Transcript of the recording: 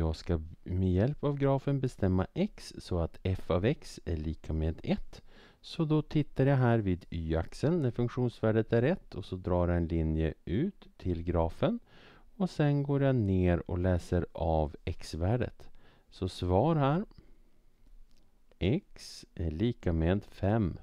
jag ska med hjälp av grafen bestämma x så att f av x är lika med 1. Så då tittar jag här vid y-axeln när funktionsvärdet är 1 och så drar jag en linje ut till grafen. Och sen går jag ner och läser av x-värdet. Så svar här x är lika med 5.